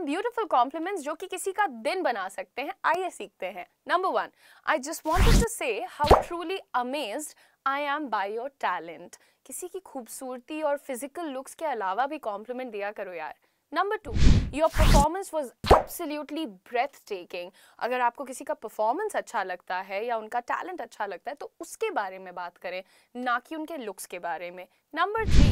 सम beautiful compliments जो कि किसी का दिन बना सकते हैं आइए सीखते हैं number one I just want to say how truly amazed I am by your talent किसी की खूबसूरती और फिजिकल लुक्स के अलावा भी कॉम्प्लीमेंट दिया करो यार number two your performance was absolutely breathtaking अगर आपको किसी का परफॉर्मेंस अच्छा लगता है या उनका टैलेंट अच्छा लगता है तो उसके बारे में बात करें ना कि उनके लुक्स के बारे में number three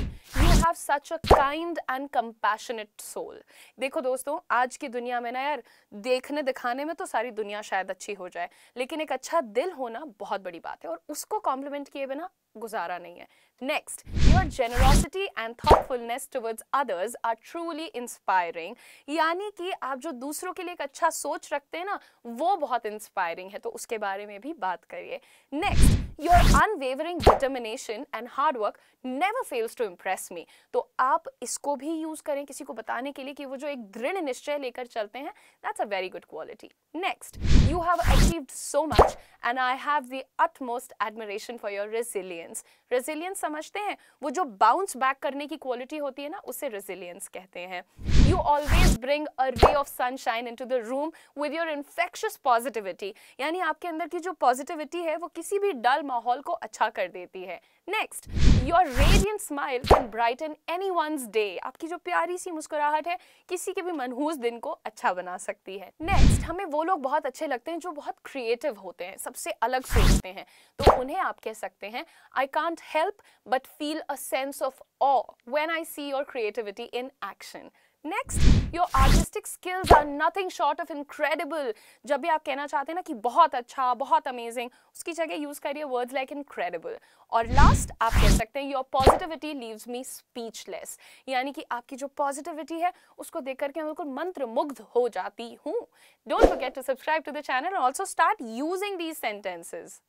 you have such a kind and compassionate soul देखो दोस्तों आज की दुनिया में ना यार देखने दिखाने में तो सारी दुनिया शायद अच्छी हो जाए लेकिन एक अच्छा दिल होना बहुत बड़ी बात है और उसको कॉम्प्लीमेंट किए बिना गुजारा नहीं है next your generosity and thoughtfulness towards others are truly inspiring यानी कि आप जो दूसरों के लिए एक अच्छा सोच रखते हैं ना वो बहुत इंस्पायरिंग है तो उसके बारे में भी बात करिए next your unwavering determination and hard work never fails to impress me तो आप इसको भी यूज करें किसी को बताने के लिए कि वो जो एक दृढ़ निश्चय लेकर चलते हैं that's a very good quality next you have achieved so much and I have the utmost admiration for your resilience resilience resilience समझते हैं वो जो बाउंस बैक करने की क्वालिटी होती है ना उसे रेजिलियंस कहते हैं you always bring a ray of sunshine into the room with your infectious positivity यानी आपके अंदर की जो पॉजिटिविटी है वो किसी भी डल माहौल को अच्छा कर देती है next your radiant smile can brighten anyone's day आपकी जो प्यारी सी मुस्कुराहट है किसी के भी मनहूस दिन को अच्छा बना सकती है नेक्स्ट हमें वो लोग बहुत अच्छे लगते हैं जो बहुत क्रिएटिव होते हैं सबसे अलग सोचते हैं तो उन्हें आप कह सकते हैं I can't help but feel a sense of of when I see your creativity in action next your artistic skills are nothing short of incredible जब भी आप कहना चाहते हैं ना कि बहुत अच्छा बहुत अमेजिंग उसकी जगह यूज़ करिए वर्ड्स लाइक इनक्रेडिबल और लास्ट आप कह सकते हैं your positivity leaves me speechless यानी कि आपकी जो पॉजिटिविटी है उसको देख करके मैं बिल्कुल मंत्र मुग्ध हो जाती हूँ don't forget to subscribe to the channel also start using these sentences